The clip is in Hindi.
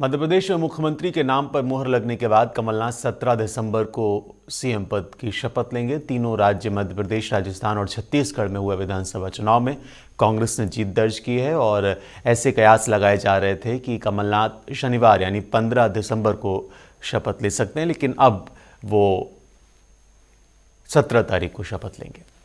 मध्य प्रदेश में मुख्यमंत्री के नाम पर मोहर लगने के बाद कमलनाथ 17 दिसंबर को सीएम पद की शपथ लेंगे तीनों राज्य मध्य प्रदेश राजस्थान और छत्तीसगढ़ में हुए विधानसभा चुनाव में कांग्रेस ने जीत दर्ज की है और ऐसे कयास लगाए जा रहे थे कि कमलनाथ शनिवार यानी 15 दिसंबर को शपथ ले सकते हैं लेकिन अब वो सत्रह तारीख को शपथ लेंगे